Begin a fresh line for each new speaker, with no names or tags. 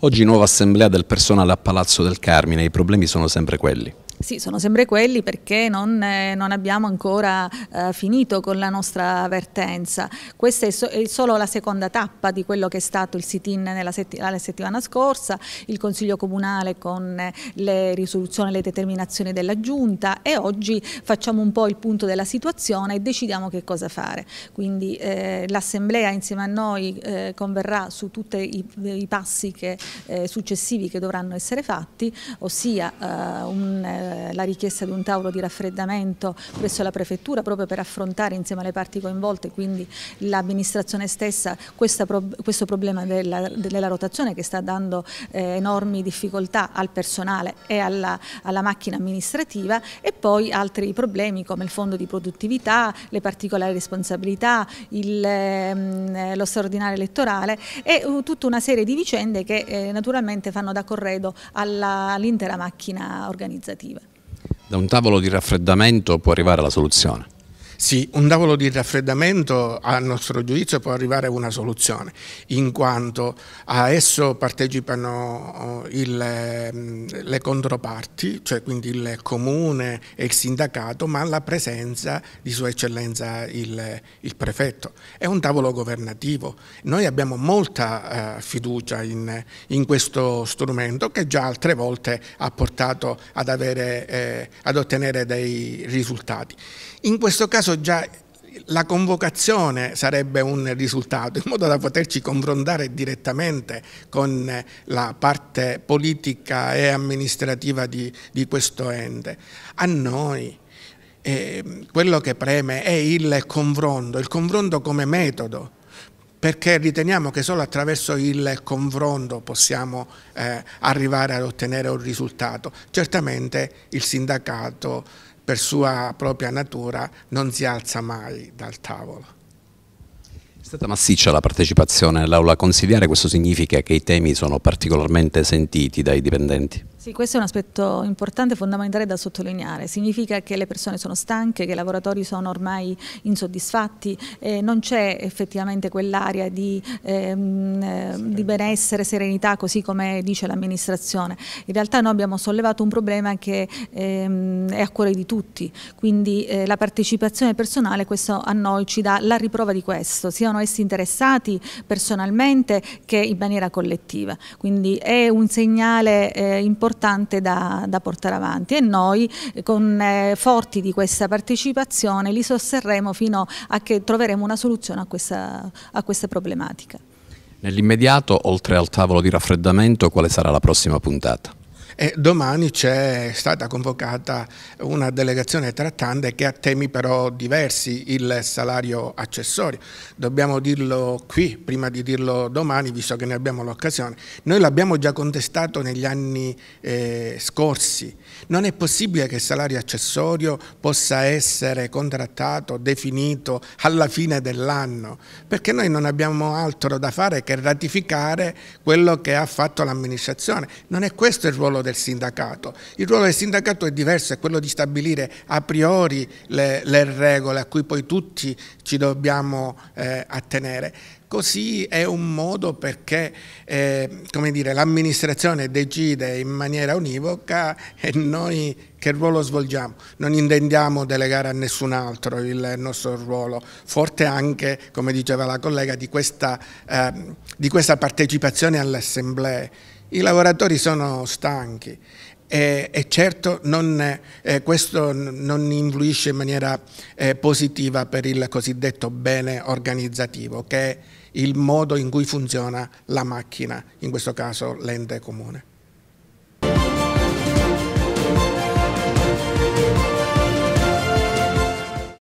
Oggi nuova assemblea del personale a Palazzo del Carmine, i problemi sono sempre quelli.
Sì, sono sempre quelli perché non, eh, non abbiamo ancora eh, finito con la nostra vertenza. Questa è, so è, solo la seconda tappa di quello che è stato il sit-in nella setti la settimana scorsa, il Consiglio Comunale con eh, le risoluzioni e le determinazioni della Giunta e oggi facciamo un po' il punto della situazione e decidiamo che cosa fare. Quindi eh, l'Assemblea insieme a noi eh, converrà su tutti i, i passi che, eh, successivi che dovranno essere fatti, ossia un eh, la richiesta di un tavolo di raffreddamento presso la prefettura proprio per affrontare insieme alle parti coinvolte, quindi l'amministrazione stessa, pro questo problema della, della, rotazione che sta dando eh, enormi difficoltà al personale e alla, alla macchina amministrativa e poi altri problemi come il fondo di produttività, le particolari responsabilità, il, ehm, eh, lo straordinario elettorale e uh, tutta una serie di vicende che eh, naturalmente fanno da corredo all'intera macchina organizzativa.
Da un tavolo di raffreddamento può arrivare la soluzione?
Sì, un tavolo di raffreddamento a nostro giudizio può arrivare a una soluzione, in quanto a esso partecipano eh, il, ehm, le controparti, cioè quindi il comune e il sindacato, ma alla presenza di Sua Eccellenza il, il prefetto. È un tavolo governativo. Noi abbiamo molta eh, fiducia in, in, questo strumento che già altre volte ha portato ad, avere, eh, ad ottenere dei risultati. In questo caso caso già la convocazione sarebbe un risultato, in modo da poterci confrontare direttamente con la parte politica e amministrativa di, di questo ente. A noi eh, quello che preme è il confronto, il confronto come metodo, perché riteniamo che solo attraverso il confronto possiamo eh, arrivare ad ottenere un risultato. Certamente il sindacato per sua propria natura non si alza mai dal
tavolo. È stata
massiccia la partecipazione all'aula consigliare, questo significa che i temi sono particolarmente sentiti dai dipendenti?
Sì, questo è un aspetto importante, fondamentale da sottolineare. Significa che le persone sono stanche, che i lavoratori sono ormai insoddisfatti, e non c'è effettivamente quell'area di, ehm, ehm di, benessere, serenità, così come dice l'amministrazione. In realtà noi abbiamo sollevato un problema che ehm, è a cuore di tutti, quindi eh, la partecipazione personale questo a noi ci dà la riprova di questo, siano essi interessati personalmente che in maniera collettiva. Quindi è un segnale eh, importante importante da, da portare avanti e noi eh, con eh, forti di questa partecipazione li sosterremo fino a che troveremo una soluzione a questa, a questa problematica.
Nell'immediato, oltre al tavolo di raffreddamento, quale sarà la prossima puntata?
E domani c'è stata convocata una delegazione trattante che ha temi però diversi, il salario accessorio. Dobbiamo dirlo qui, prima di dirlo domani, visto che ne abbiamo l'occasione. Noi l'abbiamo già contestato negli anni eh, scorsi. Non è possibile che il salario accessorio possa essere contrattato, definito alla fine dell'anno, perché noi non abbiamo altro da fare che ratificare quello che ha fatto l'amministrazione. Non è questo il ruolo del sindacato. Il ruolo del sindacato è diverso, è quello di stabilire a priori le, le regole a cui poi tutti ci dobbiamo eh, attenere. Così è un modo perché eh, l'amministrazione decide in maniera univoca e noi che ruolo svolgiamo? Non intendiamo delegare a nessun altro il nostro ruolo, forte anche, come diceva la collega, di questa, eh, di questa partecipazione alle assemblee. I lavoratori sono stanchi e, e certo non, eh, questo non influisce in maniera eh, positiva per il cosiddetto bene organizzativo, che è il modo in cui funziona la macchina, in questo caso l'ente comune.